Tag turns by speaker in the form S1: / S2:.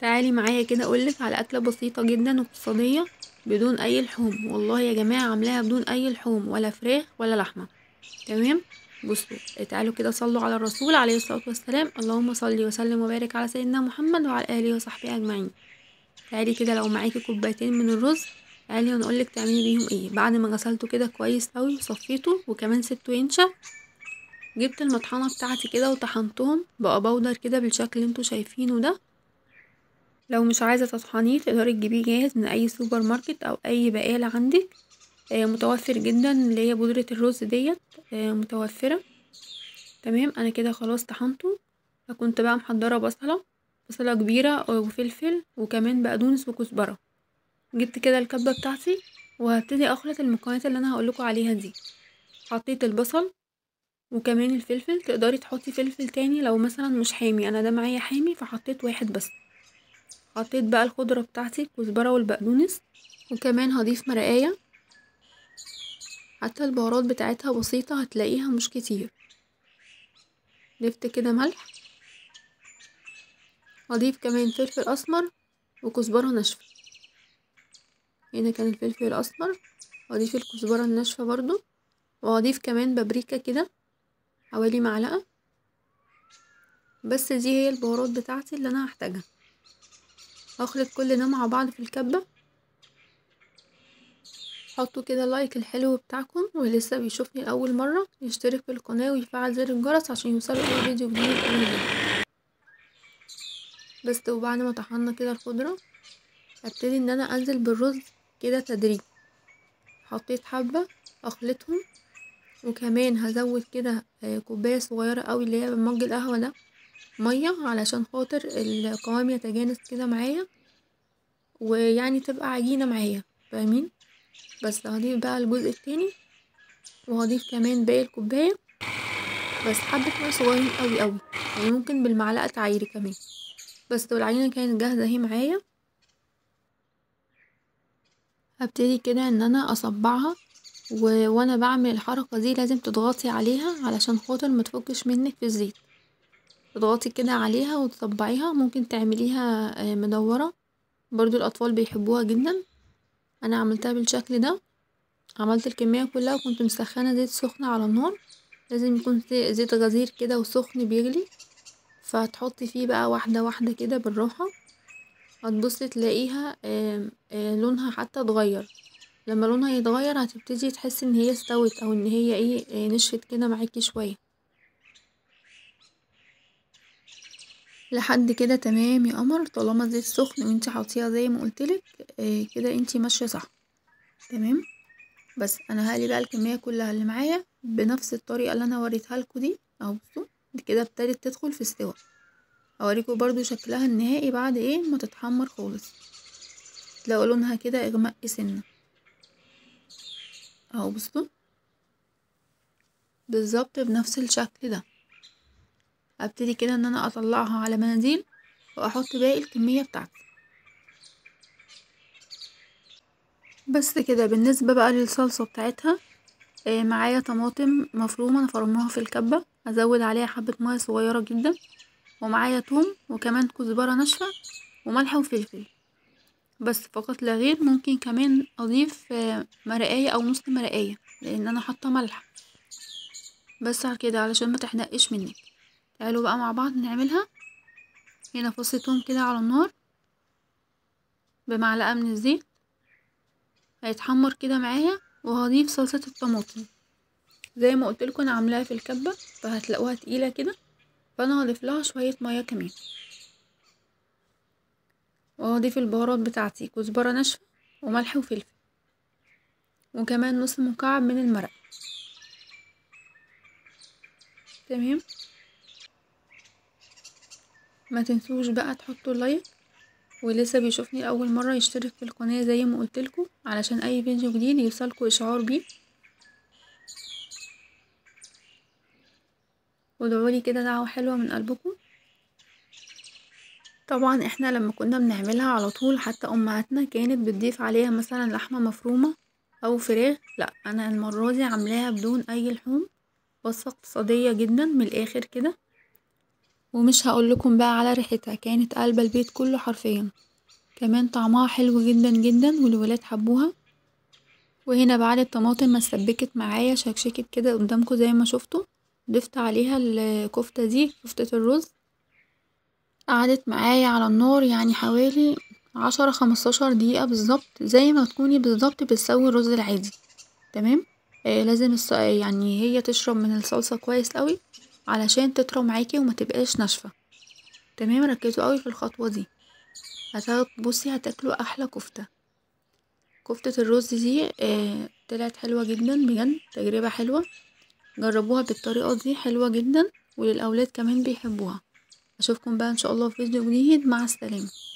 S1: تعالي معايا كده اقولك على اكله بسيطه جدا واقتصاديه بدون اي لحوم والله يا جماعه عاملاها بدون اي لحوم ولا فراخ ولا لحمه تمام بصوا تعالوا كده صلوا على الرسول عليه الصلاه والسلام اللهم صل وسلم وبارك على سيدنا محمد وعلى اله وصحبه اجمعين تعالي كده لو معاكي كوبايتين من الرز تعالي وانا اقولك تعملي بيهم ايه بعد ما غسلته كده كويس قوي وصفيته وكمان سبته ينشف جبت المطحنه بتاعتي كده وطحنتهم بقى بودر كده بالشكل اللي انتوا شايفينه ده لو مش عايزة تطحنيه تقدري تجيبيه جاهز من أي سوبر ماركت أو أي بقالة عندك آه، متوفر جدا اللي هي بودرة الرز ديت آه، متوفرة تمام أنا كده خلاص طحنته فكنت بقى محضرة بصلة بصلة كبيرة وفلفل وكمان بقدونس وكزبرة جبت كده الكبة بتاعتي وهبتدي أخلط المكونات اللي أنا هقولكوا عليها دي حطيت البصل وكمان الفلفل تقدري تحطي فلفل تاني لو مثلا مش حامي انا ده معايا حامي فحطيت واحد بس حطيت بقى الخضرة بتاعتي الكزبرة والبقدونس وكمان هضيف مرقاية حتى البهارات بتاعتها بسيطة هتلاقيها مش كتير ضفت كده ملح هضيف كمان فلفل أسمر وكزبرة ناشفة هنا كان الفلفل الأسمر هضيف الكزبرة الناشفة برضو وهضيف كمان بابريكا كده حوالي معلقة بس دي هي البهارات بتاعتي اللي أنا هحتاجها هخلط كل ده مع بعض في الكبة حطوا كده لايك الحلو بتاعكم ولسه بيشوفني اول مرة يشترك في القناة ويفعل زر الجرس عشان يوصله اي فيديو جديد بس وبعد ما طحنا كده الخضرة هبتدي ان انا انزل بالرز كده تدريج حطيت حبة اخلطهم وكمان هزود كده آه، كوباية صغيرة قوي اللي هي مج القهوة ده مية علشان خاطر القوام يتجانس كده معايا ويعني تبقى عجينة معايا فاهمين بس هضيف بقى الجزء التاني وهضيف كمان باقي الكوباية بس حبة ميه صغيرين قوي قوي يعني ممكن بالمعلقة تعيري كمان بس لو العجينه كانت جاهزة اهي معايا هبتدي كده ان انا اصبعها و... وانا بعمل الحركة دي لازم تضغطي عليها علشان خاطر متفكش منك في الزيت تضغطي كده عليها وتطبعيها ممكن تعمليها آه، مدورة برضو الأطفال بيحبوها جدا أنا عملتها بالشكل ده عملت الكمية كلها وكنت مسخنة زيت سخن على النار لازم يكون زيت غزير كده وسخن بيغلي فهتحطي فيه بقى واحدة واحدة كده بالراحة هتبصي تلاقيها آه، لونها حتى اتغير لما لونها يتغير هتبتدي تحسي ان هي استوت او ان هي ايه آه، نشفت كده معاكي شوية لحد كده تمام يا قمر طالما الزيت سخن وانتي حاطيها زي ما قلتلك آه كده انتي ماشية صح تمام بس انا هقلي بقى الكمية كلها اللي معايا بنفس الطريقة اللي انا وريتها لكم دي اهو بصوا كده ابتدت تدخل في استوى هوريكم برضو شكلها النهائي بعد ايه ما تتحمر خالص تلاقوا لونها كده اغمق سنة اهو بصوا بالظبط بنفس الشكل ده ابتدي كده ان انا اطلعها على مناديل واحط باقي الكمية بتاعتي بس كده بالنسبة بقى للصلصة بتاعتها آه، معايا طماطم مفرومة انا فرمها في الكبة هزود عليها حبة مية صغيرة جدا ومعايا توم وكمان كزبرة ناشفة وملح وفلفل بس فقط لا غير ممكن كمان اضيف آه، مرقاية او نص مرقاية لان انا حاطة ملح بس على كده علشان ما تحنقش منك تعالوا بقى مع بعض نعملها هنا فص توم كده على النار بمعلقة من الزيت هيتحمر كده معايا وهضيف صلصة الطماطم زي ما قلت لكم انا عاملاها في الكبة فهتلاقوها تقيلة كده فانا هضيف لها شوية مية كمان وهضيف البهارات بتاعتي كزبرة ناشفة وملح وفلفل وكمان نص مكعب من المرق تمام ما تنسوش بقى تحطوا لايك ولسه بيشوفني اول مره يشترك في القناه زي ما لكم علشان اي فيديو جديد يوصلكوا اشعار بيه وادعولي كده دعوه حلوه من قلبكم طبعا احنا لما كنا بنعملها على طول حتى امهاتنا كانت بتضيف عليها مثلا لحمه مفرومه او فراخ لا انا المره دي عاملاها بدون اي لحوم وصفه اقتصاديه جدا من الاخر كده ومش هقولكم بقى على ريحتها كانت قلب البيت كله حرفيا كمان طعمها حلو جدا جدا والولاد حبوها وهنا بعد الطماطم ما سبكت معايا شكشكت كده قدامكم زي ما شفتوا ضفت عليها الكفتة دي كفتة الرز قعدت معايا على النار يعني حوالي عشرة خمستاشر دقيقة بالظبط زي ما تكوني بالظبط بتسوي الرز العادي تمام آه لازم يعني هي تشرب من الصلصة كويس قوي علشان تطرى معاكي وما تبقاش ناشفه تمام ركزوا قوي في الخطوه دي هتاخد بصي هتاكلوا احلى كفته كفته الرز دي آه طلعت حلوه جدا بجد تجربه حلوه جربوها بالطريقه دي حلوه جدا وللاولاد كمان بيحبوها اشوفكم بقى ان شاء الله في فيديو جديد مع السلامه